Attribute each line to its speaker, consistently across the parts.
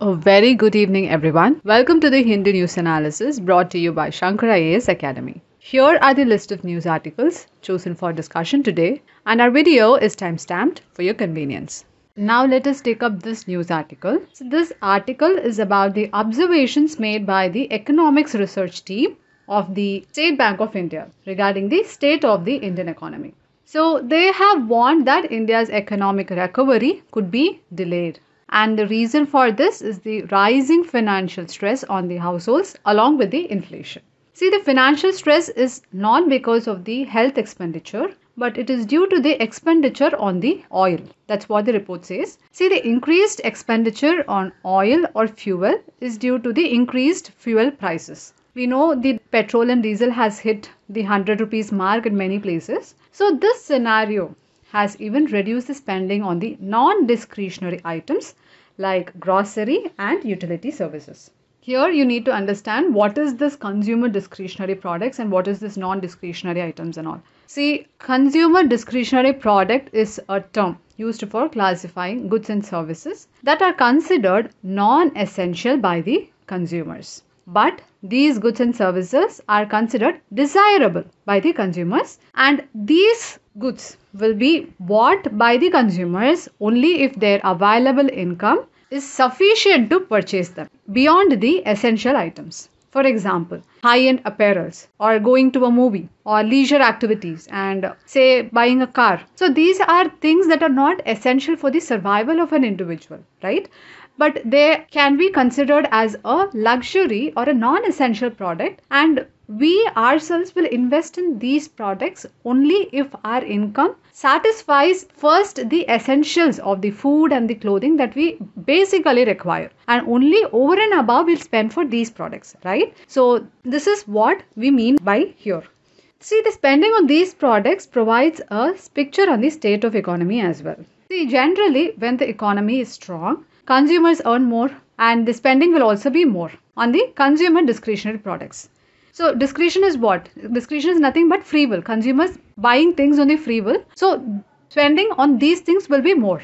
Speaker 1: A very good evening, everyone. Welcome to the Hindu News Analysis brought to you by Shankara AS Academy. Here are the list of news articles chosen for discussion today, and our video is timestamped for your convenience. Now, let us take up this news article. So, this article is about the observations made by the economics research team of the State Bank of India regarding the state of the Indian economy. So, they have warned that India's economic recovery could be delayed and the reason for this is the rising financial stress on the households along with the inflation. See, the financial stress is not because of the health expenditure, but it is due to the expenditure on the oil. That's what the report says. See, the increased expenditure on oil or fuel is due to the increased fuel prices. We know the petrol and diesel has hit the 100 rupees mark in many places. So, this scenario has even reduced the spending on the non discretionary items like grocery and utility services. Here you need to understand what is this consumer discretionary products and what is this non discretionary items and all. See, consumer discretionary product is a term used for classifying goods and services that are considered non essential by the consumers. But these goods and services are considered desirable by the consumers, and these goods will be bought by the consumers only if their available income is sufficient to purchase them beyond the essential items. For example, high end apparels, or going to a movie, or leisure activities, and say buying a car. So, these are things that are not essential for the survival of an individual, right? But they can be considered as a luxury or a non essential product, and we ourselves will invest in these products only if our income satisfies first the essentials of the food and the clothing that we basically require and only over and above we'll spend for these products right so this is what we mean by here see the spending on these products provides a picture on the state of economy as well see generally when the economy is strong consumers earn more and the spending will also be more on the consumer discretionary products so discretion is what? Discretion is nothing but free will. Consumers buying things on the free will. So spending on these things will be more.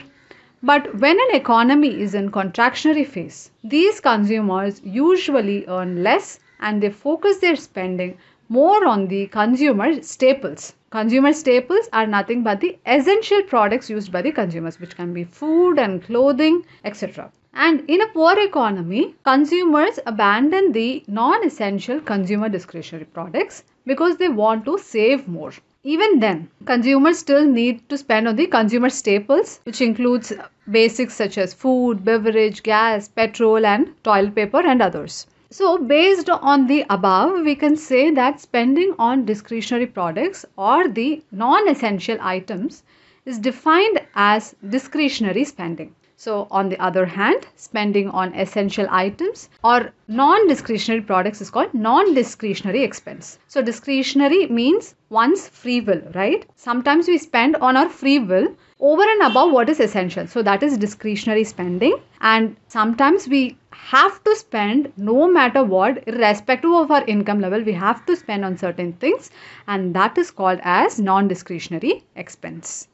Speaker 1: But when an economy is in contractionary phase, these consumers usually earn less and they focus their spending more on the consumer staples. Consumer staples are nothing but the essential products used by the consumers, which can be food and clothing, etc. And in a poor economy, consumers abandon the non essential consumer discretionary products because they want to save more. Even then, consumers still need to spend on the consumer staples, which includes basics such as food, beverage, gas, petrol, and toilet paper, and others. So, based on the above, we can say that spending on discretionary products or the non essential items is defined as discretionary spending. So, on the other hand, spending on essential items or non discretionary products is called non discretionary expense. So, discretionary means one's free will, right? Sometimes we spend on our free will over and above what is essential. So, that is discretionary spending. And sometimes we have to spend no matter what, irrespective of our income level, we have to spend on certain things, and that is called as non discretionary expense.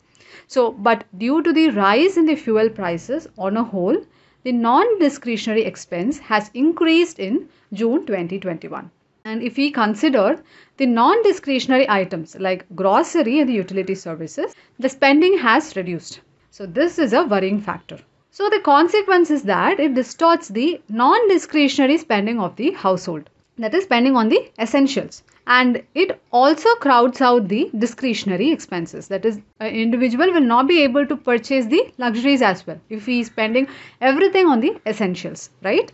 Speaker 1: So, but due to the rise in the fuel prices on a whole, the non-discretionary expense has increased in June 2021. And if we consider the non discretionary items like grocery and the utility services, the spending has reduced. So, this is a worrying factor. So, the consequence is that it distorts the non discretionary spending of the household, that is, spending on the essentials and it also crowds out the discretionary expenses that is an individual will not be able to purchase the luxuries as well if he is spending everything on the essentials right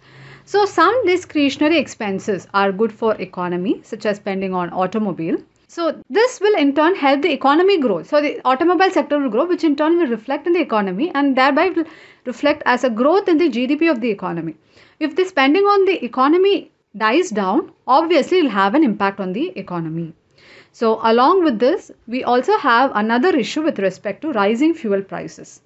Speaker 1: so some discretionary expenses are good for economy such as spending on automobile so this will in turn help the economy grow. So the automobile sector will grow, which in turn will reflect in the economy and thereby will reflect as a growth in the GDP of the economy. If the spending on the economy dies down, obviously it'll have an impact on the economy. So along with this, we also have another issue with respect to rising fuel prices.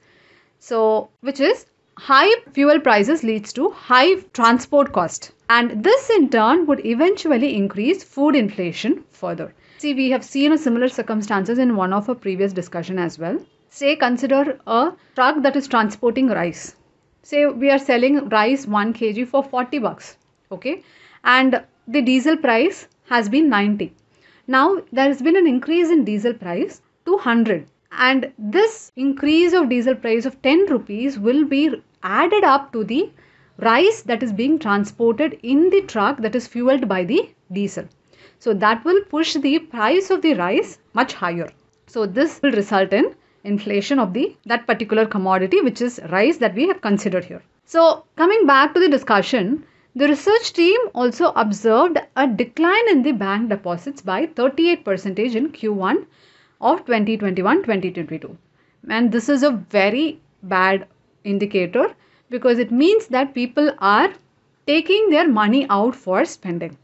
Speaker 1: So which is high fuel prices leads to high transport cost and this in turn would eventually increase food inflation further. See, we have seen a similar circumstances in one of our previous discussion as well. Say consider a truck that is transporting rice. Say we are selling rice 1 kg for 40 bucks. Okay and the diesel price has been 90 now there has been an increase in diesel price to 100 and this increase of diesel price of 10 rupees will be added up to the rice that is being transported in the truck that is fueled by the diesel so that will push the price of the rice much higher so this will result in inflation of the that particular commodity which is rice that we have considered here so coming back to the discussion the research team also observed a decline in the bank deposits by 38% in Q1 of 2021-2022. And this is a very bad indicator because it means that people are taking their money out for spending.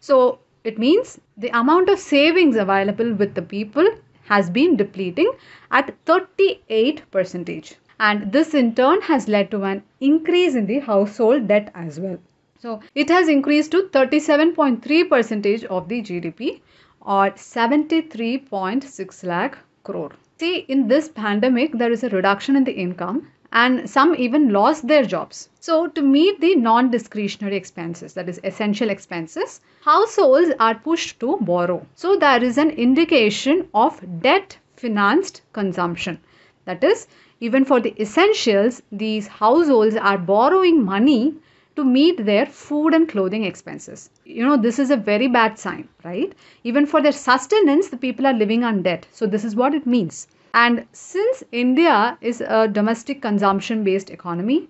Speaker 1: So it means the amount of savings available with the people has been depleting at 38%. And this in turn has led to an increase in the household debt as well. So it has increased to 37.3 percentage of the GDP or 73.6 lakh crore. See, in this pandemic, there is a reduction in the income and some even lost their jobs. So, to meet the non discretionary expenses, that is, essential expenses, households are pushed to borrow. So, there is an indication of debt financed consumption. That is, even for the essentials, these households are borrowing money to meet their food and clothing expenses. You know, this is a very bad sign, right? Even for their sustenance, the people are living on debt. So, this is what it means. And since India is a domestic consumption based economy,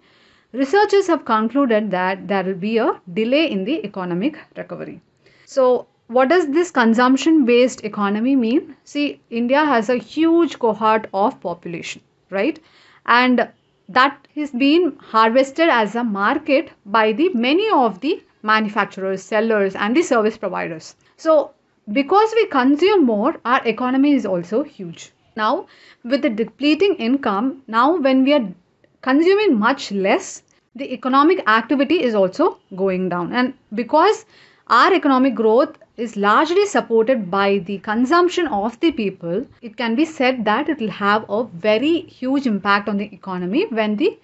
Speaker 1: researchers have concluded that there will be a delay in the economic recovery. So, what does this consumption based economy mean? See, India has a huge cohort of population, right? And that is being harvested as a market by the many of the manufacturers, sellers, and the service providers. So, because we consume more, our economy is also huge. Now, with the depleting income, now when we are consuming much less, the economic activity is also going down. And because our economic growth is largely supported by the consumption of the people, it can be said that it will have a very huge impact on the economy when the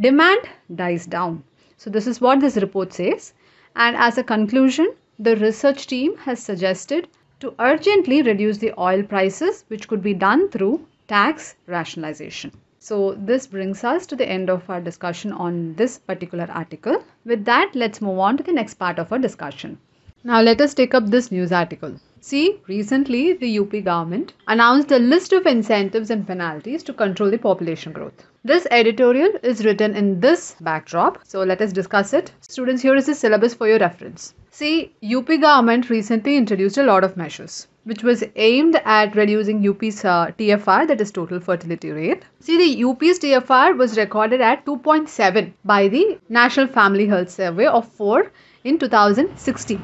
Speaker 1: demand dies down. So, this is what this report says. And as a conclusion, the research team has suggested to urgently reduce the oil prices, which could be done through tax rationalization. So, this brings us to the end of our discussion on this particular article. With that, let's move on to the next part of our discussion. Now let us take up this news article. See, recently the UP government announced a list of incentives and penalties to control the population growth. This editorial is written in this backdrop, so let us discuss it. Students, here is the syllabus for your reference. See, UP government recently introduced a lot of measures which was aimed at reducing UP's uh, TFR, that is total fertility rate. See, the UP's TFR was recorded at 2.7 by the National Family Health Survey of 4 in 2016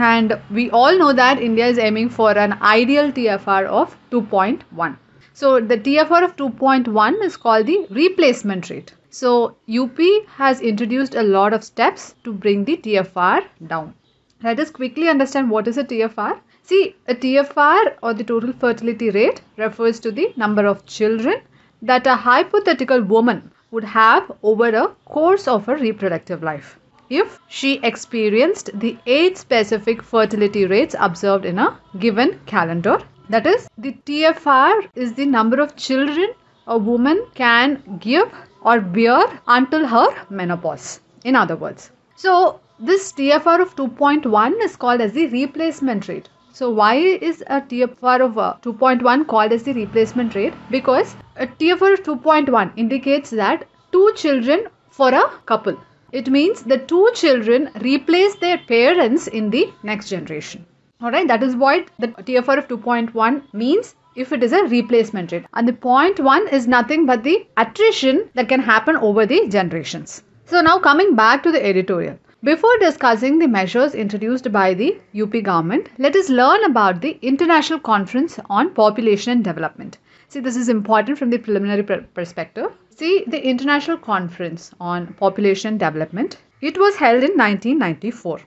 Speaker 1: and we all know that India is aiming for an ideal TFR of 2.1. So the TFR of 2.1 is called the replacement rate. So UP has introduced a lot of steps to bring the TFR down. Let us quickly understand what is a TFR. See, a TFR or the total fertility rate refers to the number of children that a hypothetical woman would have over a course of her reproductive life if she experienced the age specific fertility rates observed in a given calendar. That is, the TFR is the number of children a woman can give or bear until her menopause. In other words, so this TFR of 2.1 is called as the replacement rate. So why is a TFR of 2.1 called as the replacement rate? Because a TFR of 2.1 indicates that two children for a couple it means the two children replace their parents in the next generation. Alright, that is what the TFR of 2.1 means if it is a replacement rate. And the point one is nothing but the attrition that can happen over the generations. So now coming back to the editorial. Before discussing the measures introduced by the UP government, let us learn about the International Conference on Population and Development. See, this is important from the preliminary perspective. See, the International Conference on Population Development. It was held in 1994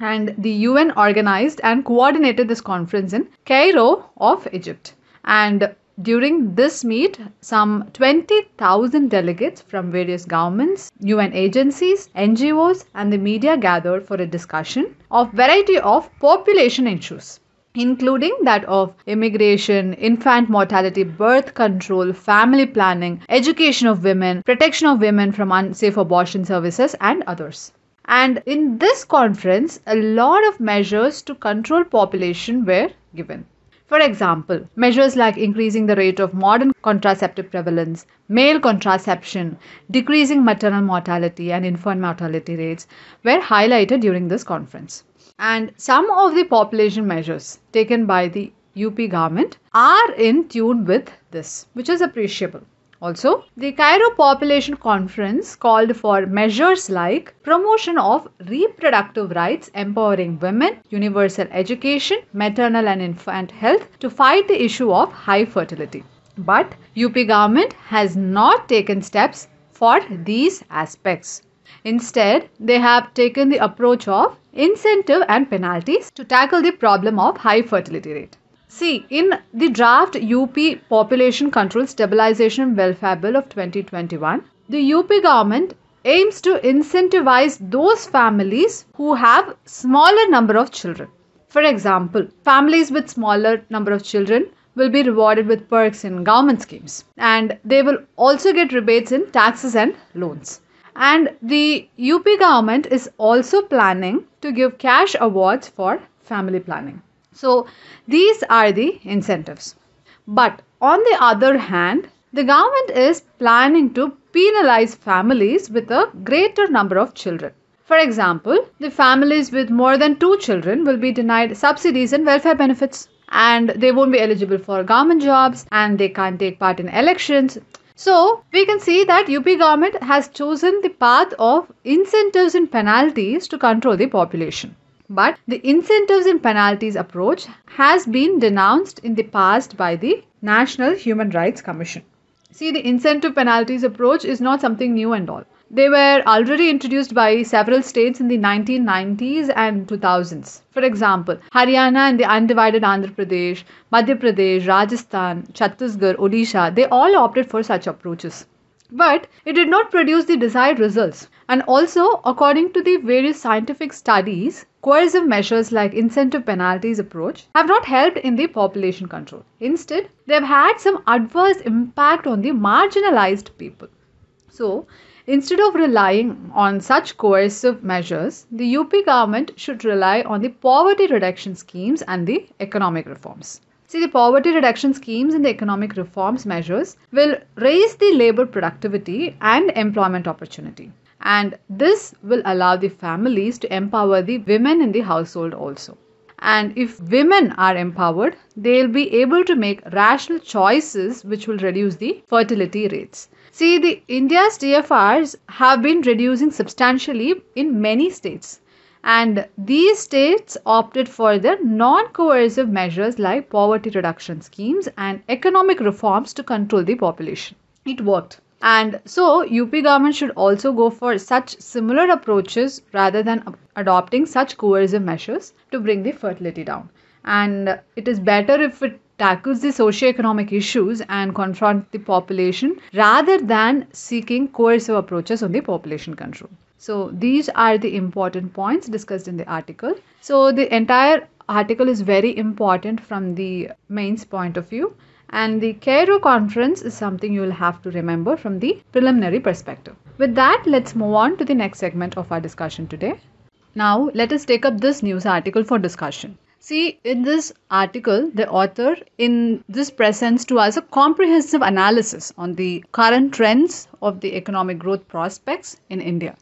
Speaker 1: and the UN organized and coordinated this conference in Cairo of Egypt. And during this meet, some 20,000 delegates from various governments, UN agencies, NGOs and the media gathered for a discussion of variety of population issues including that of immigration, infant mortality, birth control, family planning, education of women, protection of women from unsafe abortion services, and others. And in this conference, a lot of measures to control population were given. For example, measures like increasing the rate of modern contraceptive prevalence, male contraception, decreasing maternal mortality, and infant mortality rates were highlighted during this conference and some of the population measures taken by the UP government are in tune with this, which is appreciable. Also, the Cairo Population Conference called for measures like promotion of reproductive rights, empowering women, universal education, maternal and infant health to fight the issue of high fertility. But UP government has not taken steps for these aspects. Instead, they have taken the approach of incentive and penalties to tackle the problem of high fertility rate. See, in the draft UP Population Control Stabilization and Welfare Bill of 2021, the UP government aims to incentivize those families who have smaller number of children. For example, families with smaller number of children will be rewarded with perks in government schemes and they will also get rebates in taxes and loans and the UP government is also planning to give cash awards for family planning. So these are the incentives. But on the other hand, the government is planning to penalize families with a greater number of children. For example, the families with more than two children will be denied subsidies and welfare benefits, and they won't be eligible for government jobs, and they can't take part in elections. So we can see that UP government has chosen the path of incentives and penalties to control the population. But the incentives and penalties approach has been denounced in the past by the National Human Rights Commission. See, the incentive penalties approach is not something new and all. They were already introduced by several states in the 1990s and 2000s. For example, Haryana and the undivided Andhra Pradesh, Madhya Pradesh, Rajasthan, Chhattisgarh, Odisha, they all opted for such approaches. But it did not produce the desired results. And also, according to the various scientific studies, coercive measures like incentive penalties approach have not helped in the population control. Instead, they have had some adverse impact on the marginalized people. So, Instead of relying on such coercive measures, the UP government should rely on the poverty reduction schemes and the economic reforms. See, the poverty reduction schemes and the economic reforms measures will raise the labor productivity and employment opportunity. And this will allow the families to empower the women in the household also. And if women are empowered, they'll be able to make rational choices which will reduce the fertility rates. See, the India's DFRs have been reducing substantially in many states, and these states opted for their non coercive measures like poverty reduction schemes and economic reforms to control the population. It worked. And so, UP government should also go for such similar approaches rather than adopting such coercive measures to bring the fertility down. And it is better if it tackles the socio-economic issues and confront the population rather than seeking coercive approaches on the population control. So these are the important points discussed in the article. So the entire article is very important from the mains point of view and the Cairo conference is something you will have to remember from the preliminary perspective. With that, let's move on to the next segment of our discussion today. Now, let us take up this news article for discussion. See, in this article, the author in this presents to us a comprehensive analysis on the current trends of the economic growth prospects in India.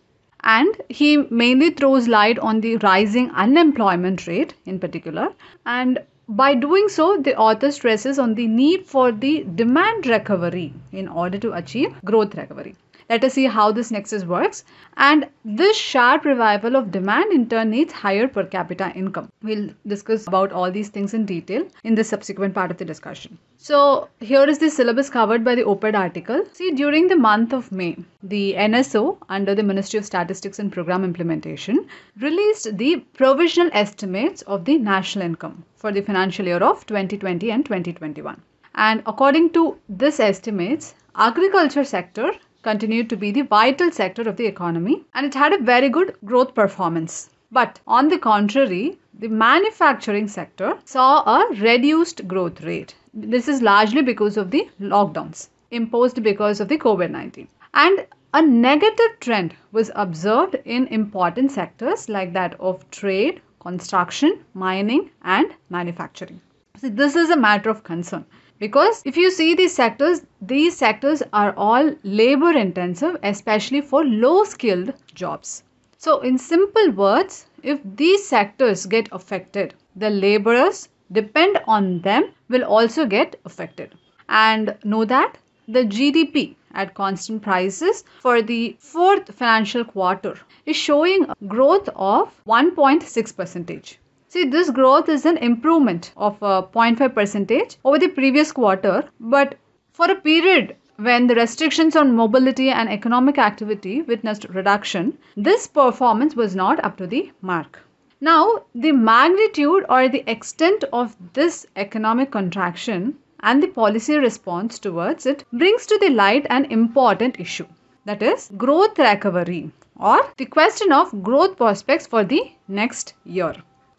Speaker 1: And he mainly throws light on the rising unemployment rate in particular. And by doing so, the author stresses on the need for the demand recovery in order to achieve growth recovery. Let us see how this nexus works. And this sharp revival of demand in turn needs higher per capita income. We'll discuss about all these things in detail in the subsequent part of the discussion. So here is the syllabus covered by the OPED article. See, during the month of May, the NSO under the Ministry of Statistics and Program Implementation released the provisional estimates of the national income for the financial year of 2020 and 2021. And according to this estimates, agriculture sector continued to be the vital sector of the economy and it had a very good growth performance. But on the contrary, the manufacturing sector saw a reduced growth rate. This is largely because of the lockdowns imposed because of the COVID 19. And a negative trend was observed in important sectors like that of trade, construction, mining, and manufacturing. So, this is a matter of concern because if you see these sectors these sectors are all labor intensive especially for low skilled jobs so in simple words if these sectors get affected the laborers depend on them will also get affected and know that the gdp at constant prices for the fourth financial quarter is showing a growth of 1.6 percentage See, this growth is an improvement of uh, 0.5 percentage over the previous quarter, but for a period when the restrictions on mobility and economic activity witnessed reduction, this performance was not up to the mark. Now, the magnitude or the extent of this economic contraction and the policy response towards it brings to the light an important issue that is, growth recovery or the question of growth prospects for the next year.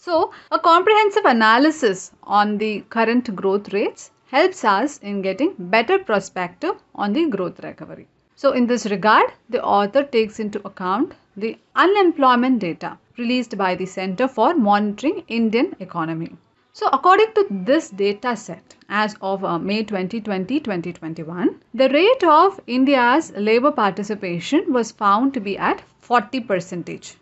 Speaker 1: So, a comprehensive analysis on the current growth rates helps us in getting better perspective on the growth recovery. So, in this regard, the author takes into account the unemployment data released by the Center for Monitoring Indian Economy. So, according to this data set, as of uh, May 2020 2021, the rate of India's labor participation was found to be at 40 percentage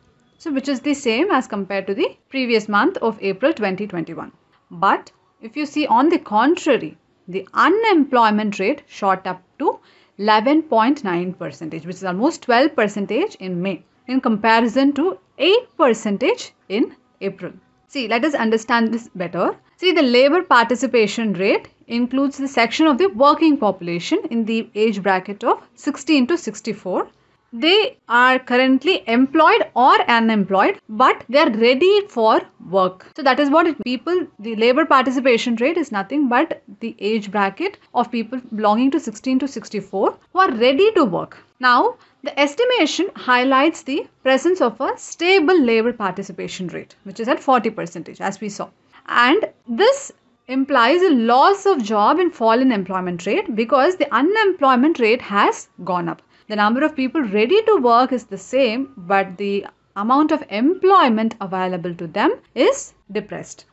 Speaker 1: so which is the same as compared to the previous month of April 2021. But if you see on the contrary, the unemployment rate shot up to 11.9 percentage, which is almost 12 percentage in May in comparison to 8 percentage in April. See, let us understand this better. See, the labor participation rate includes the section of the working population in the age bracket of 16 to 64 they are currently employed or unemployed, but they are ready for work. So that is what it people the labor participation rate is nothing but the age bracket of people belonging to 16 to 64 who are ready to work. Now, the estimation highlights the presence of a stable labor participation rate, which is at 40 percentage, as we saw. And this implies a loss of job and fall in employment rate because the unemployment rate has gone up. The number of people ready to work is the same, but the amount of employment available to them is depressed.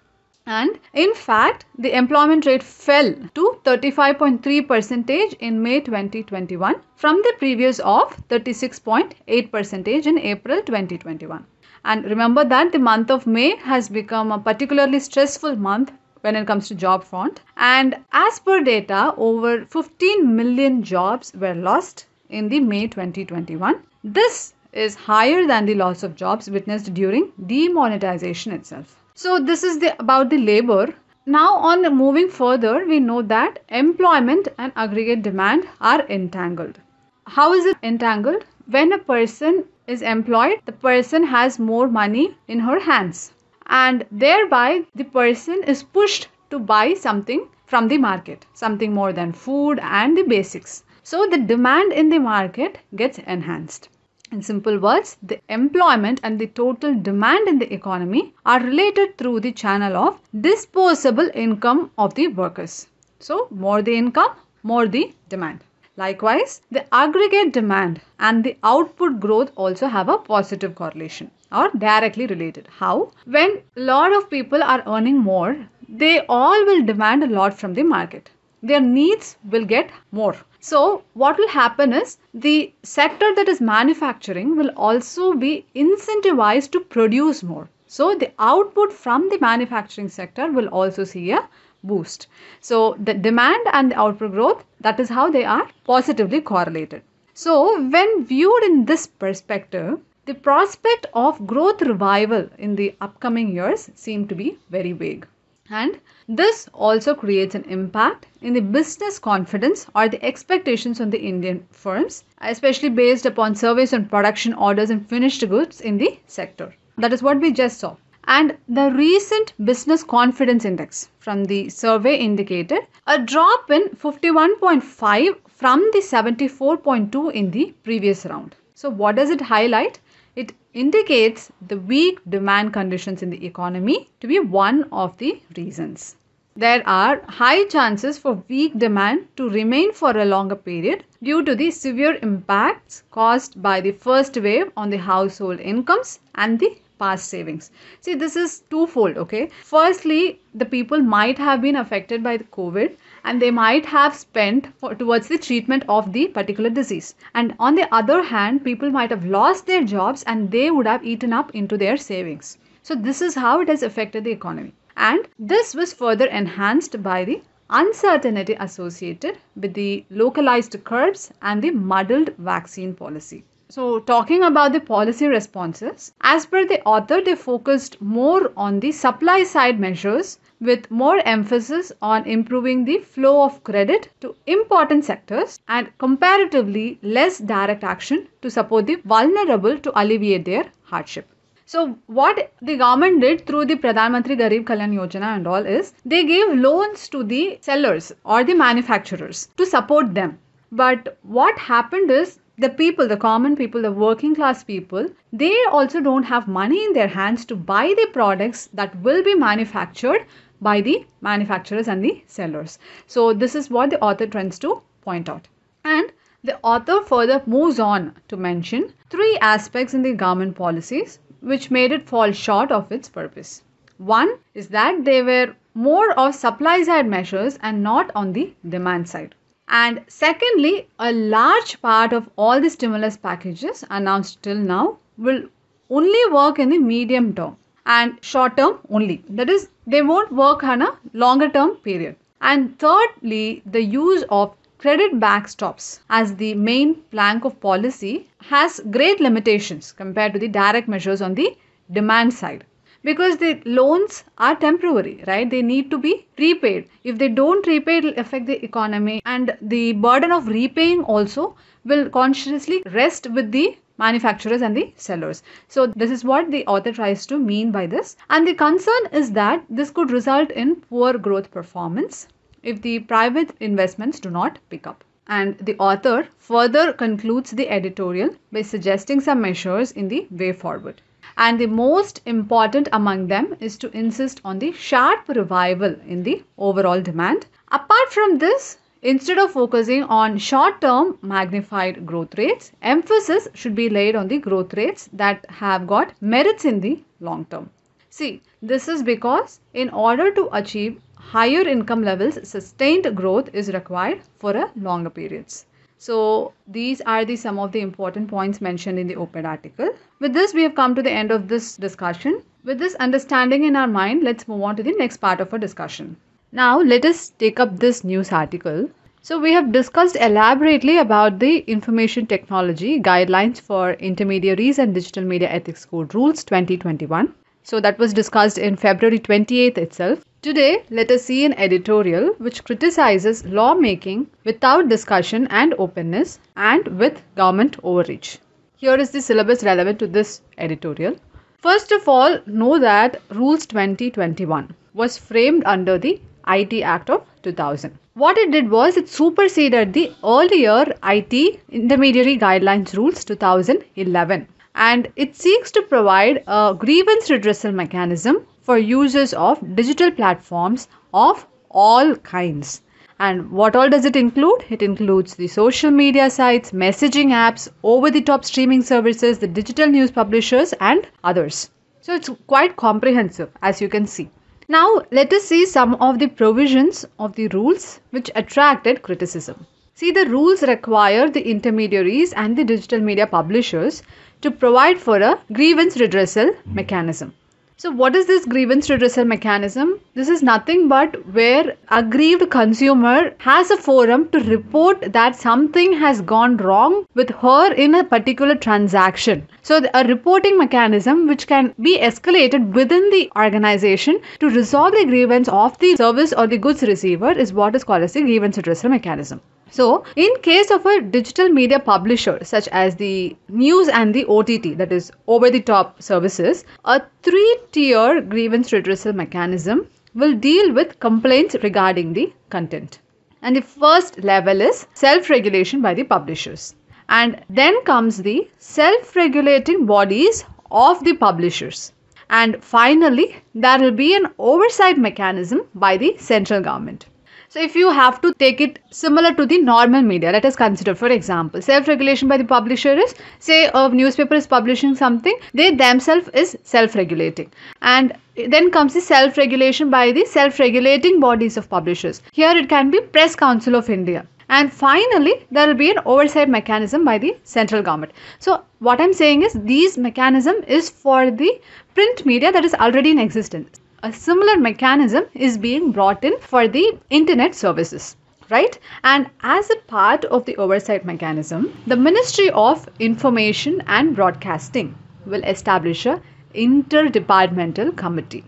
Speaker 1: And in fact, the employment rate fell to 35.3 percentage in May 2021 from the previous of 36.8 percentage in April 2021. And remember that the month of May has become a particularly stressful month when it comes to job front. And as per data, over 15 million jobs were lost in the May 2021. This is higher than the loss of jobs witnessed during demonetization itself. So this is the about the labor. Now on moving further, we know that employment and aggregate demand are entangled. How is it entangled? When a person is employed, the person has more money in her hands and thereby the person is pushed to buy something from the market, something more than food and the basics. So the demand in the market gets enhanced. In simple words, the employment and the total demand in the economy are related through the channel of disposable income of the workers. So, more the income, more the demand. Likewise, the aggregate demand and the output growth also have a positive correlation or directly related. How? When a lot of people are earning more, they all will demand a lot from the market. Their needs will get more so what will happen is the sector that is manufacturing will also be incentivized to produce more. So the output from the manufacturing sector will also see a boost. So the demand and the output growth that is how they are positively correlated. So when viewed in this perspective, the prospect of growth revival in the upcoming years seem to be very vague and this also creates an impact in the business confidence or the expectations on the Indian firms, especially based upon surveys on production orders and finished goods in the sector. That is what we just saw. And the recent business confidence index from the survey indicated a drop in 51.5 from the 74.2 in the previous round. So, what does it highlight? It indicates the weak demand conditions in the economy to be one of the reasons. There are high chances for weak demand to remain for a longer period due to the severe impacts caused by the first wave on the household incomes and the past savings. See, this is twofold, okay? Firstly, the people might have been affected by the COVID and they might have spent for, towards the treatment of the particular disease. And on the other hand, people might have lost their jobs and they would have eaten up into their savings. So, this is how it has affected the economy. And this was further enhanced by the uncertainty associated with the localized curbs and the muddled vaccine policy. So, talking about the policy responses, as per the author, they focused more on the supply side measures with more emphasis on improving the flow of credit to important sectors and comparatively less direct action to support the vulnerable to alleviate their hardship. So what the government did through the Pradhan Mantri Garib Kalyan Yojana and all is they gave loans to the sellers or the manufacturers to support them. But what happened is the people, the common people, the working class people, they also don't have money in their hands to buy the products that will be manufactured by the manufacturers and the sellers. So, this is what the author tends to point out. And the author further moves on to mention three aspects in the government policies which made it fall short of its purpose. One is that they were more of supply side measures and not on the demand side. And secondly, a large part of all the stimulus packages announced till now will only work in the medium term and short term only. That is, they won't work on a longer term period. And thirdly, the use of credit backstops as the main plank of policy has great limitations compared to the direct measures on the demand side because the loans are temporary, right? They need to be repaid. If they don't repay, it will affect the economy and the burden of repaying also will consciously rest with the manufacturers and the sellers. So, this is what the author tries to mean by this. And the concern is that this could result in poor growth performance if the private investments do not pick up. And the author further concludes the editorial by suggesting some measures in the way forward and the most important among them is to insist on the sharp revival in the overall demand. Apart from this, Instead of focusing on short term magnified growth rates, emphasis should be laid on the growth rates that have got merits in the long term. See, this is because in order to achieve higher income levels, sustained growth is required for a longer periods. So these are the some of the important points mentioned in the op-ed article. With this, we have come to the end of this discussion. With this understanding in our mind, let's move on to the next part of our discussion. Now let us take up this news article. So we have discussed elaborately about the information technology guidelines for intermediaries and digital media ethics code rules 2021. So that was discussed in February 28th itself. Today, let us see an editorial which criticizes lawmaking without discussion and openness and with government overreach. Here is the syllabus relevant to this editorial. First of all, know that Rules 2021 was framed under the IT Act of 2000. What it did was it superseded the earlier IT Intermediary Guidelines Rules 2011 and it seeks to provide a grievance redressal mechanism for users of digital platforms of all kinds. And what all does it include? It includes the social media sites, messaging apps, over the top streaming services, the digital news publishers, and others. So it's quite comprehensive, as you can see. Now, let us see some of the provisions of the rules which attracted criticism. See, the rules require the intermediaries and the digital media publishers to provide for a grievance redressal hmm. mechanism. So, what is this grievance redressal mechanism? This is nothing but where a aggrieved consumer has a forum to report that something has gone wrong with her in a particular transaction. So, a reporting mechanism which can be escalated within the organization to resolve the grievance of the service or the goods receiver is what is called as the grievance redressal mechanism. So, in case of a digital media publisher such as the news and the OTT, that is over the top services, a three tier grievance redressal mechanism will deal with complaints regarding the content. And the first level is self regulation by the publishers. And then comes the self regulating bodies of the publishers. And finally, there will be an oversight mechanism by the central government. So if you have to take it similar to the normal media, let us consider, for example, self-regulation by the publisher is, say a newspaper is publishing something, they themselves is self-regulating. And then comes the self-regulation by the self-regulating bodies of publishers. Here it can be Press Council of India and finally there will be an oversight mechanism by the central government so what i'm saying is these mechanism is for the print media that is already in existence a similar mechanism is being brought in for the internet services right? And as a part of the oversight mechanism, the Ministry of Information and Broadcasting will establish a interdepartmental committee.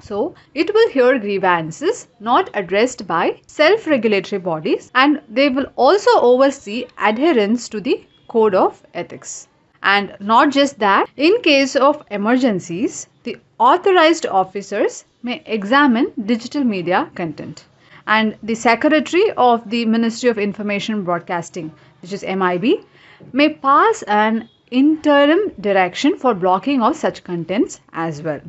Speaker 1: So, it will hear grievances not addressed by self regulatory bodies and they will also oversee adherence to the code of ethics. And not just that, in case of emergencies, the authorized officers may examine digital media content. And the secretary of the Ministry of Information Broadcasting, which is MIB, may pass an interim direction for blocking of such contents as well.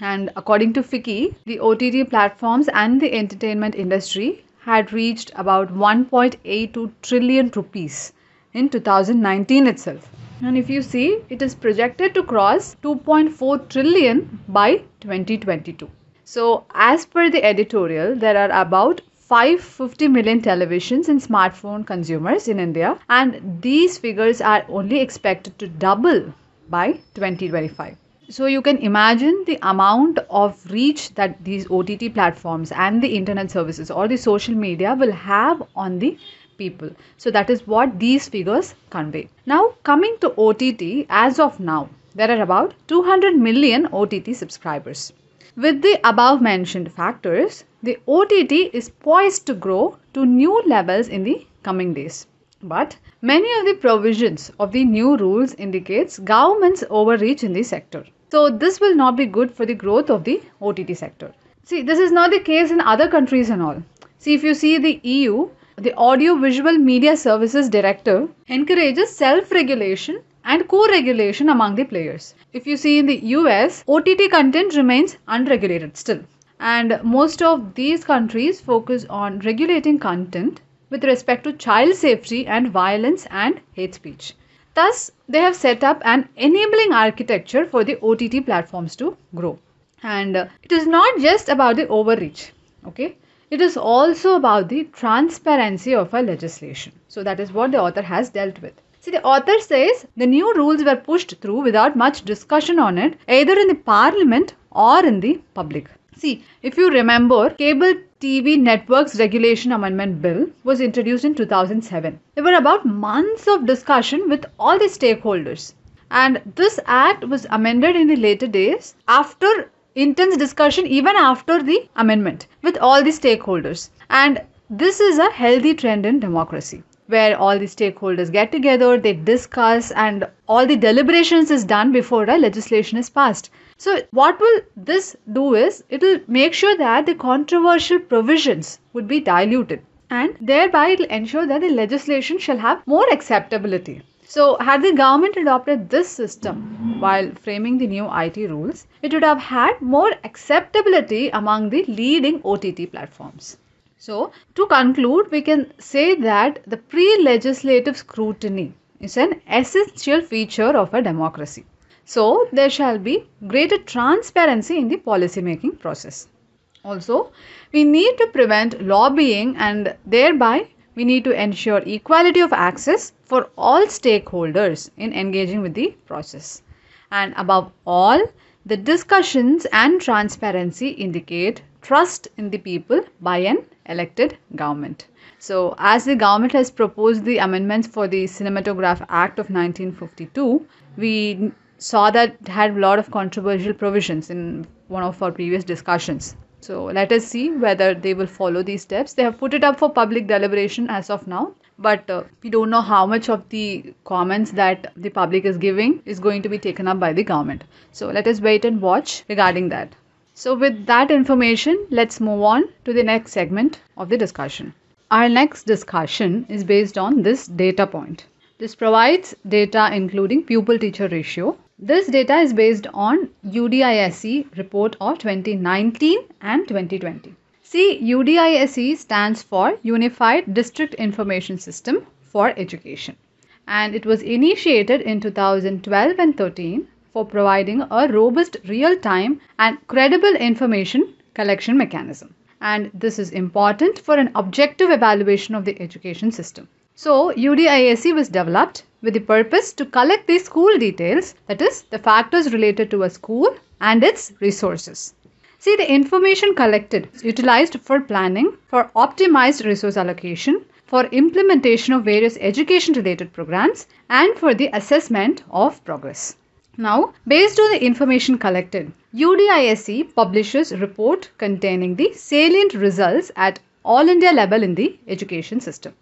Speaker 1: And according to FICCI, the OTT platforms and the entertainment industry had reached about 1.82 trillion rupees in 2019 itself. And if you see, it is projected to cross 2.4 trillion by 2022. So, as per the editorial, there are about 550 million televisions and smartphone consumers in India, and these figures are only expected to double by 2025. So, you can imagine the amount of reach that these OTT platforms and the internet services or the social media will have on the people. So that is what these figures convey. Now coming to OTT as of now there are about 200 million OTT subscribers. With the above mentioned factors, the OTT is poised to grow to new levels in the coming days. But many of the provisions of the new rules indicates government's overreach in the sector. So this will not be good for the growth of the OTT sector. See, this is not the case in other countries and all. See, if you see the EU, the Audiovisual Media Services Directive encourages self regulation and co regulation among the players. If you see in the US, OTT content remains unregulated still, and most of these countries focus on regulating content with respect to child safety and violence and hate speech. Thus, they have set up an enabling architecture for the OTT platforms to grow. And it is not just about the overreach, okay? it is also about the transparency of a legislation. So that is what the author has dealt with. See, the author says the new rules were pushed through without much discussion on it, either in the parliament or in the public. See, if you remember, Cable TV Networks Regulation Amendment Bill was introduced in 2007. There were about months of discussion with all the stakeholders. And this act was amended in the later days after intense discussion even after the amendment with all the stakeholders. And this is a healthy trend in democracy where all the stakeholders get together, they discuss, and all the deliberations is done before the legislation is passed. So, what will this do is it will make sure that the controversial provisions would be diluted and thereby it will ensure that the legislation shall have more acceptability. So, had the government adopted this system while framing the new IT rules, it would have had more acceptability among the leading OTT platforms. So, to conclude, we can say that the pre legislative scrutiny is an essential feature of a democracy. So, there shall be greater transparency in the policy making process. Also, we need to prevent lobbying and thereby we need to ensure equality of access for all stakeholders in engaging with the process. And above all, the discussions and transparency indicate trust in the people by an elected government. So, as the government has proposed the amendments for the Cinematograph Act of 1952, we saw that had a lot of controversial provisions in one of our previous discussions. So let us see whether they will follow these steps. They have put it up for public deliberation as of now, but uh, we don't know how much of the comments that the public is giving is going to be taken up by the government. So let us wait and watch regarding that. So, with that information, let's move on to the next segment of the discussion. Our next discussion is based on this data point. This provides data including pupil teacher ratio, this data is based on UDISE report of 2019 and 2020. See, UDISE stands for Unified District Information System for Education and it was initiated in 2012 and 13 for providing a robust real-time and credible information collection mechanism and this is important for an objective evaluation of the education system so UDISE was developed with the purpose to collect the school details that is the factors related to a school and its resources. See the information collected is utilized for planning, for optimized resource allocation, for implementation of various education related programs and for the assessment of progress. Now, based on the information collected, UDISE publishes report containing the salient results at all India level in the education system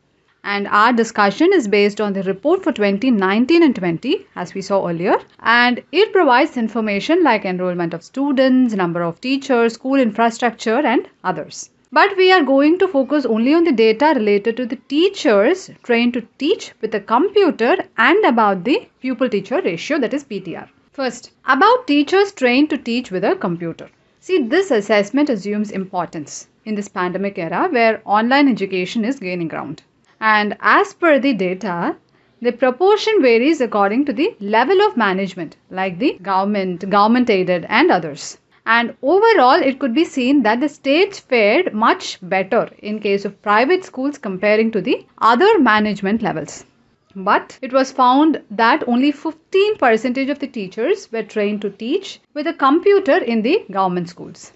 Speaker 1: and our discussion is based on the report for 2019 and 20 as we saw earlier and it provides information like enrollment of students number of teachers school infrastructure and others but we are going to focus only on the data related to the teachers trained to teach with a computer and about the pupil teacher ratio that is PTR. First, about teachers trained to teach with a computer. See, this assessment assumes importance in this pandemic era where online education is gaining ground and as per the data the proportion varies according to the level of management like the government government aided and others and overall it could be seen that the states fared much better in case of private schools comparing to the other management levels but it was found that only 15 percentage of the teachers were trained to teach with a computer in the government schools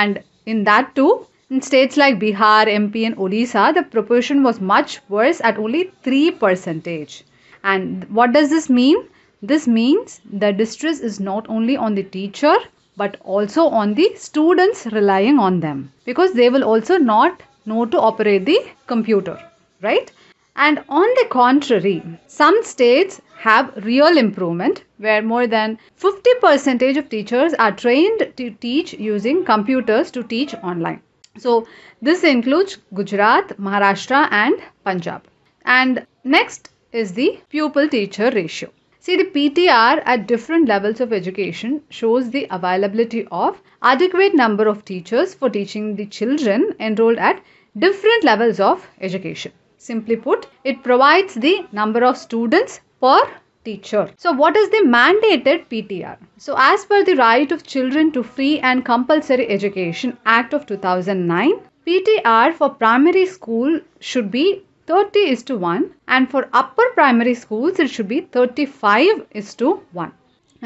Speaker 1: and in that too in states like Bihar, MP and Odisha, the proportion was much worse at only 3%. And what does this mean? This means the distress is not only on the teacher but also on the students relying on them because they will also not know to operate the computer, right? And on the contrary, some states have real improvement where more than 50% of teachers are trained to teach using computers to teach online. So this includes Gujarat, Maharashtra and Punjab. And next is the pupil teacher ratio. See, the PTR at different levels of education shows the availability of adequate number of teachers for teaching the children enrolled at different levels of education. Simply put, it provides the number of students per teacher. So, what is the mandated PTR? So, as per the Right of Children to Free and Compulsory Education Act of 2009, PTR for primary school should be 30 is to 1 and for upper primary schools it should be 35 is to 1.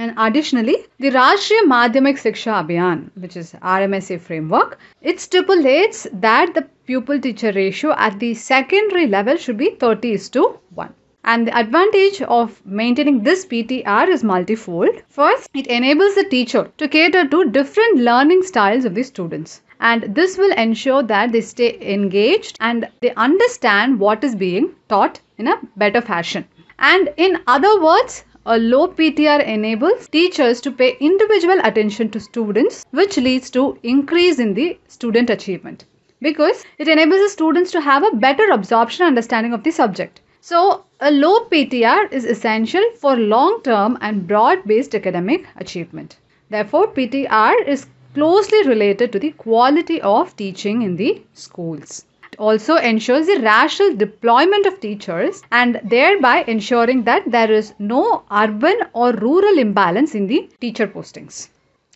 Speaker 1: And additionally, the Rashtriya Madhyamik Siksha Abhiyan, which is RMSA framework, it stipulates that the pupil teacher ratio at the secondary level should be 30 is to 1. And the advantage of maintaining this PTR is multifold. First, it enables the teacher to cater to different learning styles of the students. And this will ensure that they stay engaged and they understand what is being taught in a better fashion. And in other words, a low PTR enables teachers to pay individual attention to students, which leads to increase in the student achievement because it enables the students to have a better absorption understanding of the subject. So, a low PTR is essential for long term and broad based academic achievement. Therefore, PTR is closely related to the quality of teaching in the schools. It also ensures the rational deployment of teachers and thereby ensuring that there is no urban or rural imbalance in the teacher postings.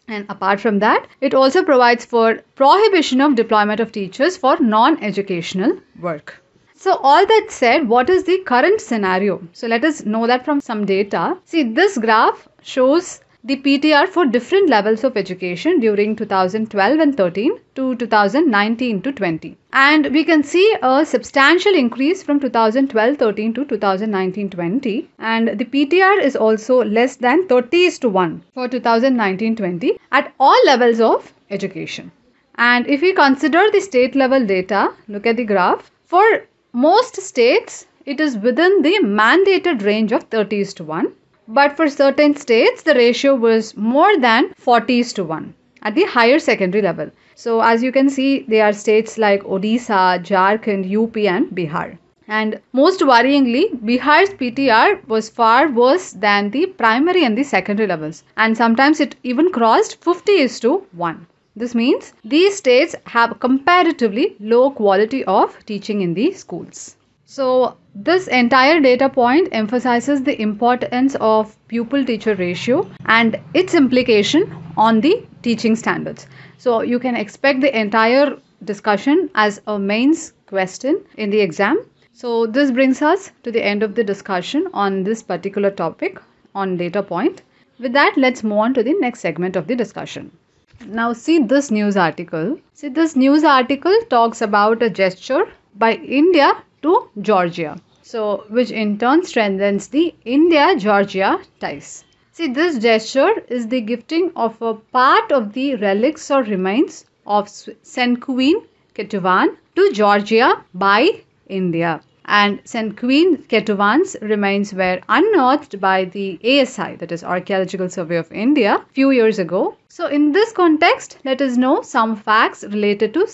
Speaker 1: And apart from that, it also provides for prohibition of deployment of teachers for non educational work. So all that said, what is the current scenario? So let us know that from some data. See this graph shows the PTR for different levels of education during 2012 and 13 to 2019 to 20. And we can see a substantial increase from 2012 13 to 2019 20. And the PTR is also less than 30 is to 1 for 2019 20 at all levels of education. And if we consider the state level data, look at the graph. For most states it is within the mandated range of 30 to 1 but for certain states the ratio was more than 40 to 1 at the higher secondary level so as you can see there are states like odisha jharkhand up and bihar and most worryingly bihar's ptr was far worse than the primary and the secondary levels and sometimes it even crossed 50 to 1 this means these states have comparatively low quality of teaching in the schools. So this entire data point emphasizes the importance of pupil teacher ratio and its implication on the teaching standards. So you can expect the entire discussion as a mains question in the exam. So this brings us to the end of the discussion on this particular topic on data point. With that, let's move on to the next segment of the discussion. Now, see this news article. See, this news article talks about a gesture by India to Georgia. So, which in turn strengthens the India Georgia ties. See, this gesture is the gifting of a part of the relics or remains of Sen Queen Ketuvan to Georgia by India and Queen Ketuvans remains were unearthed by the ASI, that is Archaeological Survey of India, few years ago. So in this context, let us know some facts related to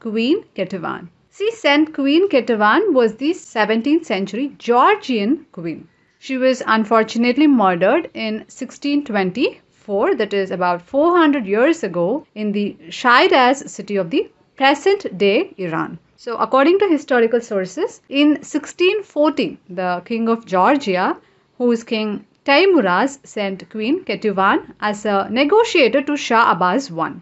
Speaker 1: Queen Ketuvan. See, Queen Ketuvan was the 17th century Georgian queen. She was unfortunately murdered in 1624, that is about 400 years ago, in the Shiraz city of the present-day Iran. So, according to historical sources, in 1614, the king of Georgia, who is King Taimuraz, sent Queen Ketuvan as a negotiator to Shah Abbas I.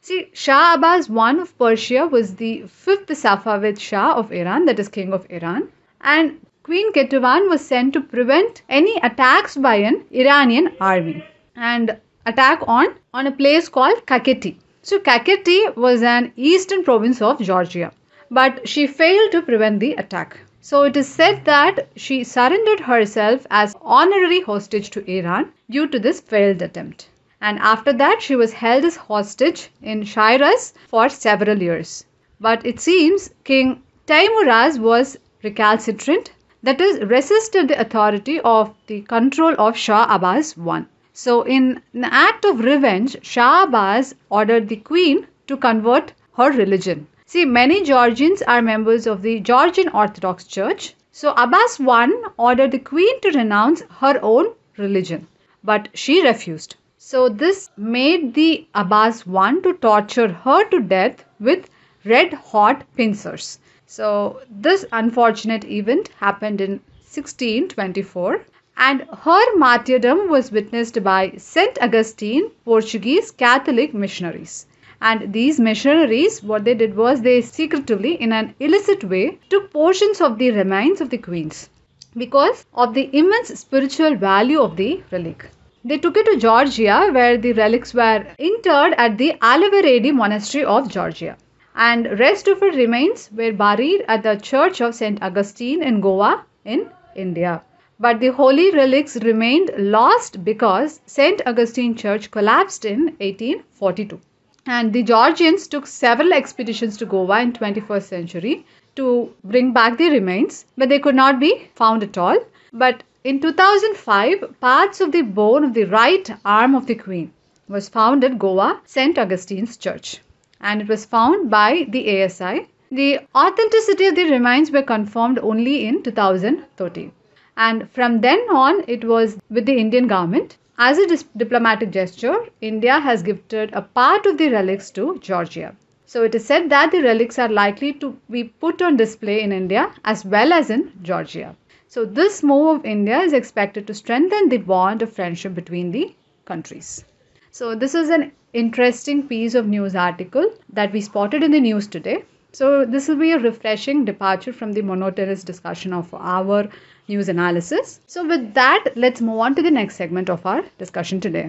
Speaker 1: See, Shah Abbas I of Persia was the fifth Safavid Shah of Iran, that is, king of Iran, and Queen Ketuvan was sent to prevent any attacks by an Iranian army and attack on on a place called Kakheti. So Kakheti was an eastern province of Georgia but she failed to prevent the attack. So it is said that she surrendered herself as honorary hostage to Iran due to this failed attempt. And after that, she was held as hostage in Shiraz for several years. But it seems King Taimuraz was recalcitrant, that is, resisted the authority of the control of Shah Abbas I. So, in an act of revenge, Shah Abbas ordered the queen to convert her religion See, many Georgians are members of the Georgian Orthodox Church. So Abbas I ordered the queen to renounce her own religion, but she refused. So this made the Abbas I to torture her to death with red hot pincers. So this unfortunate event happened in 1624 and her martyrdom was witnessed by St Augustine, Portuguese Catholic missionaries. And these missionaries, what they did was they secretively, in an illicit way, took portions of the remains of the queens because of the immense spiritual value of the relic. They took it to Georgia, where the relics were interred at the Alaveredi Monastery of Georgia. And rest of her remains were buried at the Church of St. Augustine in Goa, in India. But the holy relics remained lost because St. Augustine Church collapsed in 1842. And the Georgians took several expeditions to Goa in 21st century to bring back the remains, but they could not be found at all. But in 2005, parts of the bone of the right arm of the queen was found at Goa St. Augustine's Church and it was found by the ASI. The authenticity of the remains were confirmed only in 2013. And from then on, it was with the Indian government as a dis- diplomatic gesture, India has gifted a part of the relics to Georgia. So it is said that the relics are likely to be put on display in India as well as in Georgia. So this move of India is expected to strengthen the bond of friendship between the countries. So this is an interesting piece of news article that we spotted in the news today. So this will be a refreshing departure from the monotonous discussion of our news analysis. So, with that, let's move on to the next segment of our discussion today.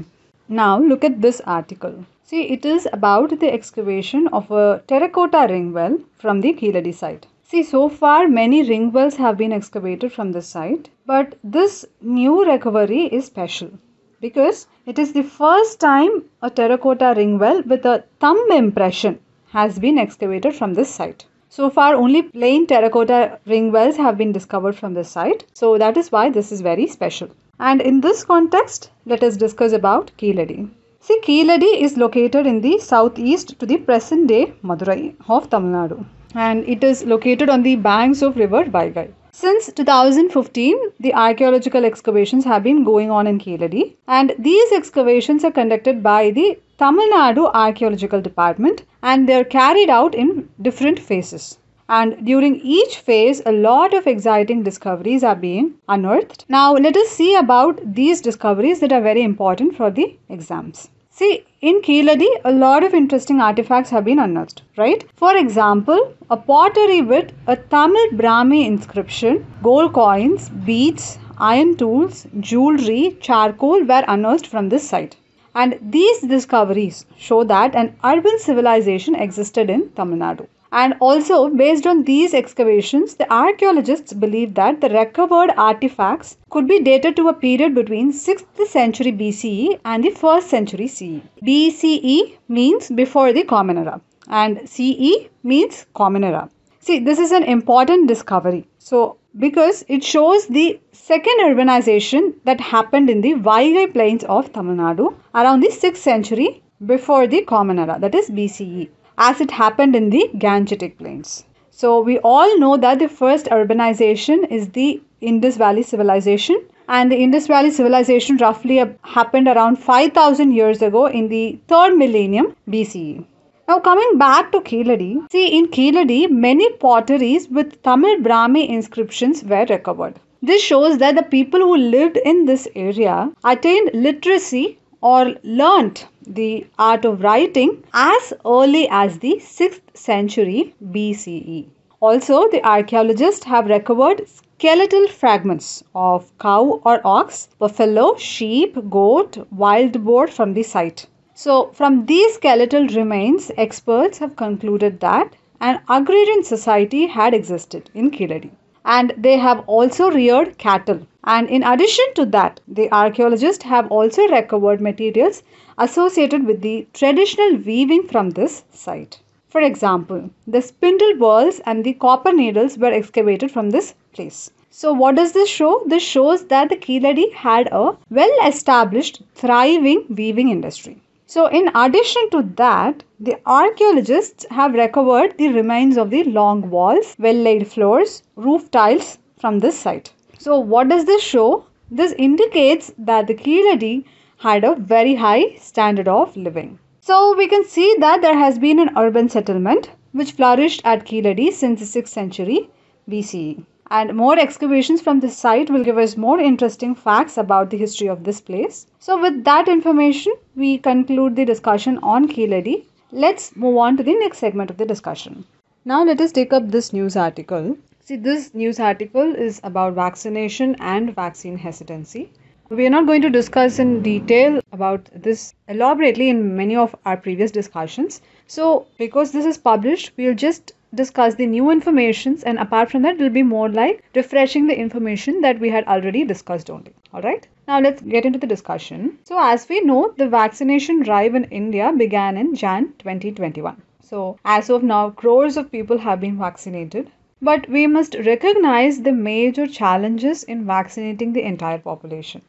Speaker 1: Now, look at this article. See, it is about the excavation of a terracotta ring well from the Kiladi site. See, so far many ring wells have been excavated from this site, but this new recovery is special because it is the first time a terracotta ring well with a thumb impression has been excavated from this site. So far, only plain terracotta ring wells have been discovered from this site. So that is why this is very special. And in this context, let us discuss about Keeladi. See, Keeladi is located in the southeast to the present day Madurai of Tamil Nadu. And it is located on the banks of river Vaigai. Since 2015, the archaeological excavations have been going on in Keladi, and these excavations are conducted by the Tamil Nadu Archaeological Department and they are carried out in different phases. And during each phase, a lot of exciting discoveries are being unearthed. Now, let us see about these discoveries that are very important for the exams. See, in Keeladi, a lot of interesting artifacts have been unearthed, right? For example, a pottery with a Tamil Brahmi inscription, gold coins, beads, iron tools, jewelry, charcoal were unearthed from this site. And these discoveries show that an urban civilization existed in Tamil Nadu. And also, based on these excavations, the archaeologists believe that the recovered artifacts could be dated to a period between 6th century BCE and the 1st century CE. BCE means before the Common Era, and CE means Common Era. See, this is an important discovery. So, because it shows the second urbanization that happened in the Vaigai plains of Tamil Nadu around the 6th century before the Common Era, that is BCE as it happened in the Gangetic Plains. So, we all know that the first urbanization is the Indus Valley Civilization, and the Indus Valley Civilization roughly happened around 5000 years ago in the third millennium BCE. Now, coming back to Keladi, see in Keladi, many potteries with Tamil Brahmi inscriptions were recovered. This shows that the people who lived in this area attained literacy or learnt the art of writing as early as the 6th century BCE. Also, the archaeologists have recovered skeletal fragments of cow or ox, buffalo, sheep, goat, wild boar from the site. So, from these skeletal remains, experts have concluded that an agrarian society had existed in Kiladi and they have also reared cattle. And in addition to that, the archaeologists have also recovered materials associated with the traditional weaving from this site. For example, the spindle balls and the copper needles were excavated from this place. So, what does this show? This shows that the Kiladi had a well established, thriving weaving industry. So, in addition to that, the archaeologists have recovered the remains of the long walls, well laid floors, roof tiles from this site. So, what does this show? This indicates that the Kheladi had a very high standard of living. So, we can see that there has been an urban settlement which flourished at Kheladi since the 6th century BCE and more excavations from this site will give us more interesting facts about the history of this place. So with that information, we conclude the discussion on Keladi. Let's move on to the next segment of the discussion. Now let us take up this news article. See, this news article is about vaccination and vaccine hesitancy. We are not going to discuss in detail about this elaborately in many of our previous discussions. So, because this is published, we'll just discuss the new informations and apart from that it will be more like refreshing the information that we had already discussed only all right now let's get into the discussion so as we know the vaccination drive in india began in jan 2021 so as of now crores of people have been vaccinated but we must recognize the major challenges in vaccinating the entire population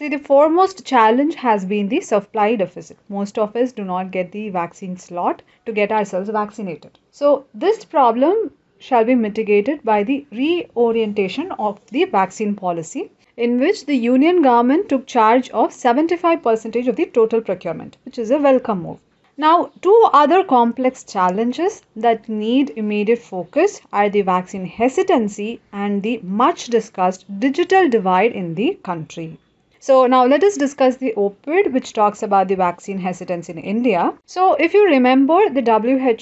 Speaker 1: See, the foremost challenge has been the supply deficit. Most of us do not get the vaccine slot to get ourselves vaccinated. So, this problem shall be mitigated by the reorientation of the vaccine policy in which the union government took charge of 75% of the total procurement which is a welcome move now two other complex challenges that need immediate focus are the vaccine hesitancy and the much discussed digital divide in the country so now let us discuss the OPID, which talks about the vaccine hesitance in India. So if you remember, the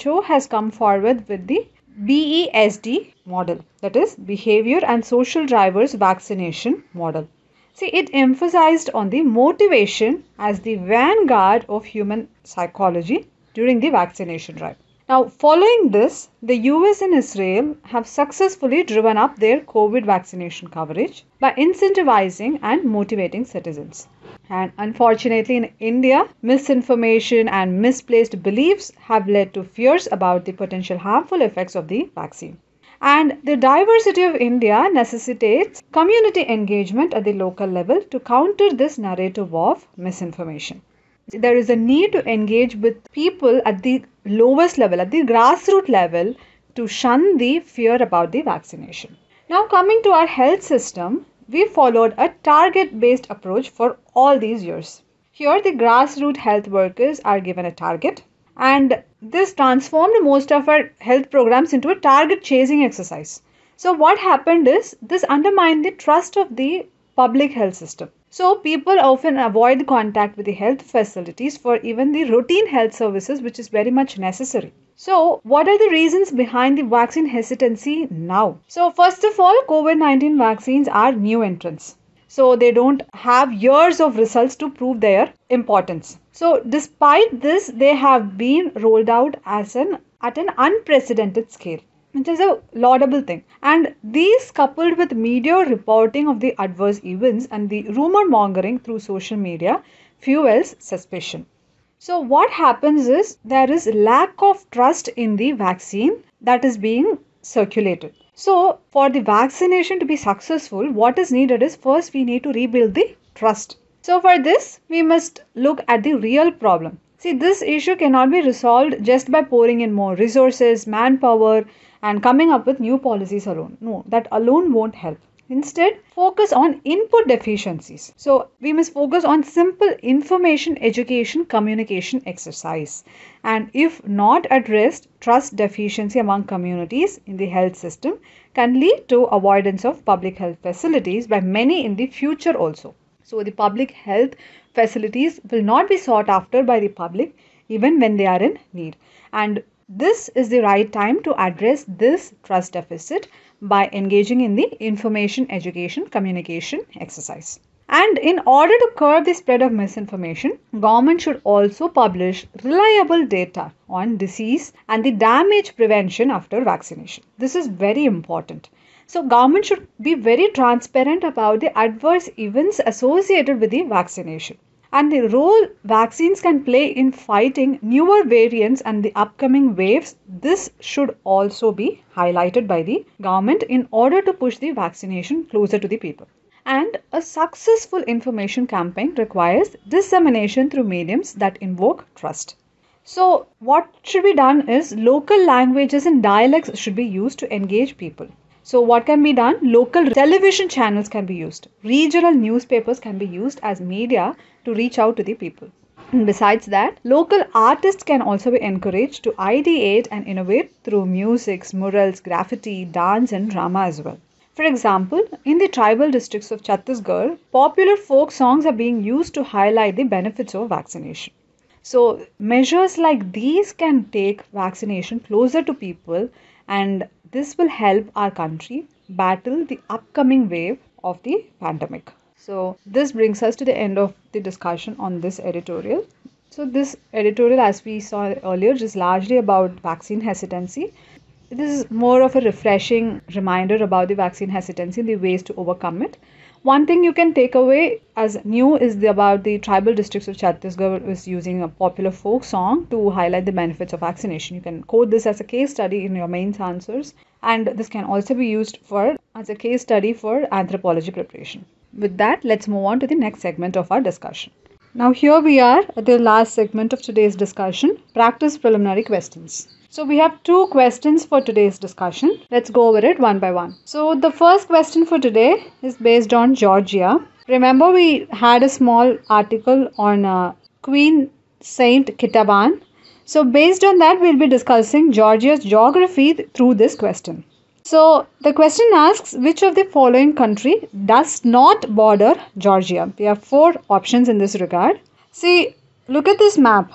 Speaker 1: WHO has come forward with the BESD model, that is Behavior and Social Drivers Vaccination Model. See, it emphasized on the motivation as the vanguard of human psychology during the vaccination drive. Now, following this, the US and Israel have successfully driven up their COVID vaccination coverage by incentivizing and motivating citizens. And unfortunately, in India, misinformation and misplaced beliefs have led to fears about the potential harmful effects of the vaccine. And the diversity of India necessitates community engagement at the local level to counter this narrative of misinformation. There is a need to engage with people at the lowest level, at the grassroots level, to shun the fear about the vaccination. Now, coming to our health system, we followed a target based approach for all these years. Here, the grassroots health workers are given a target, and this transformed most of our health programs into a target chasing exercise. So, what happened is this undermined the trust of the public health system. So, people often avoid contact with the health facilities for even the routine health services, which is very much necessary. So, what are the reasons behind the vaccine hesitancy now? So, first of all, COVID 19 vaccines are new entrants. So, they don't have years of results to prove their importance. So, despite this, they have been rolled out as an, at an unprecedented scale which is a laudable thing. And these coupled with media reporting of the adverse events and the rumor mongering through social media fuels suspicion. So what happens is there is lack of trust in the vaccine that is being circulated. So for the vaccination to be successful, what is needed is first we need to rebuild the trust. So for this, we must look at the real problem. See, this issue cannot be resolved just by pouring in more resources, manpower, and coming up with new policies alone. No, that alone won't help. Instead, focus on input deficiencies. So, we must focus on simple information, education, communication exercise. And if not addressed, trust deficiency among communities in the health system can lead to avoidance of public health facilities by many in the future also. So, the public health facilities will not be sought after by the public even when they are in need. And this is the right time to address this trust deficit by engaging in the information education communication exercise. And in order to curb the spread of misinformation, government should also publish reliable data on disease and the damage prevention after vaccination. This is very important. So government should be very transparent about the adverse events associated with the vaccination and the role vaccines can play in fighting newer variants and the upcoming waves, this should also be highlighted by the government in order to push the vaccination closer to the people. And a successful information campaign requires dissemination through mediums that invoke trust. So, what should be done is local languages and dialects should be used to engage people. So, what can be done? Local television channels can be used, regional newspapers can be used as media to reach out to the people. besides that, local artists can also be encouraged to ideate and innovate through music, murals, graffiti, dance, and drama as well. For example, in the tribal districts of Chhattisgarh, popular folk songs are being used to highlight the benefits of vaccination. So, measures like these can take vaccination closer to people and this will help our country battle the upcoming wave of the pandemic. So, this brings us to the end of the discussion on this editorial. So, this editorial, as we saw earlier, is largely about vaccine hesitancy. This is more of a refreshing reminder about the vaccine hesitancy and the ways to overcome it. One thing you can take away as new is the, about the tribal districts of Chhattisgarh is using a popular folk song to highlight the benefits of vaccination. You can quote this as a case study in your main answers, and this can also be used for as a case study for anthropology preparation. With that, let's move on to the next segment of our discussion. Now, here we are at the last segment of today's discussion practice preliminary questions. So we have two questions for today's discussion. Let's go over it one by one. So the first question for today is based on Georgia. Remember we had a small article on uh, Queen Saint Kitaban. So based on that we'll be discussing Georgia's geography th- through this question. So the question asks which of the following country does not border Georgia? We have four options in this regard. See, look at this map.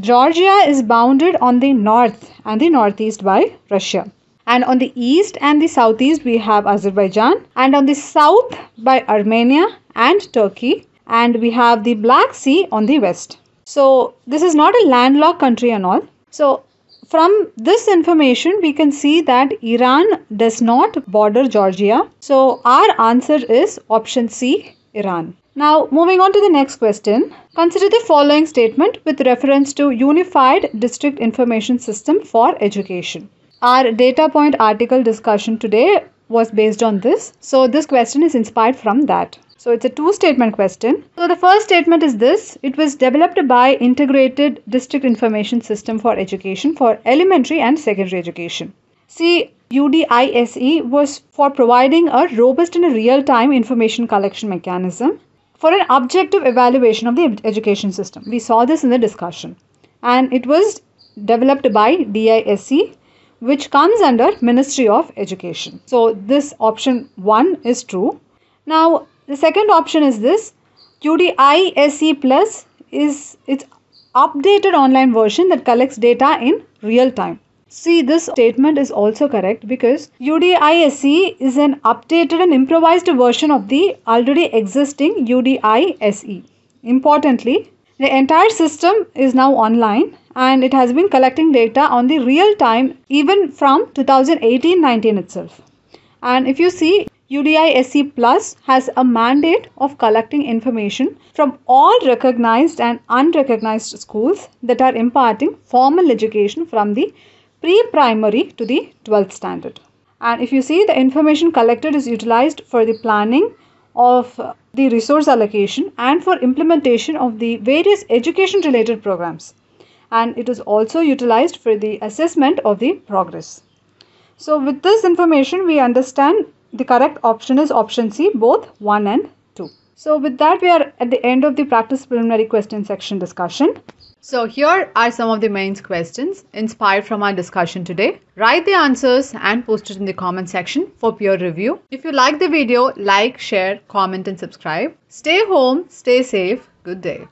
Speaker 1: Georgia is bounded on the north and the northeast by Russia. And on the east and the southeast, we have Azerbaijan. And on the south by Armenia and Turkey. And we have the Black Sea on the west. So, this is not a landlocked country and all. So, from this information, we can see that Iran does not border Georgia. So, our answer is option C Iran. Now, moving on to the next question. Consider the following statement with reference to Unified District Information System for Education. Our data point article discussion today was based on this. So, this question is inspired from that. So, it's a two statement question. So, the first statement is this it was developed by Integrated District Information System for Education for elementary and secondary education. See, UDISE was for providing a robust and real time information collection mechanism for an objective evaluation of the education system. We saw this in the discussion and it was developed by DISC which comes under Ministry of Education. So this option 1 is true. Now the second option is this QDISE plus is its updated online version that collects data in real time. See, this statement is also correct because UDISE is an updated and improvised version of the already existing UDISE. Importantly, the entire system is now online and it has been collecting data on the real time even from 2018-19 itself. And if you see, UDISE Plus has a mandate of collecting information from all recognized and unrecognized schools that are imparting formal education from the pre-primary to the 12th standard. And if you see the information collected is utilized for the planning of the resource allocation and for implementation of the various education related programs. And it is also utilized for the assessment of the progress. So with this information, we understand the correct option is option C, both 1 and 2. So with that, we are at the end of the practice preliminary question section discussion. So here are some of the main questions inspired from our discussion today. Write the answers and post it in the comment section for peer review. If you like the video, like, share, comment and subscribe. Stay home, stay safe, good day.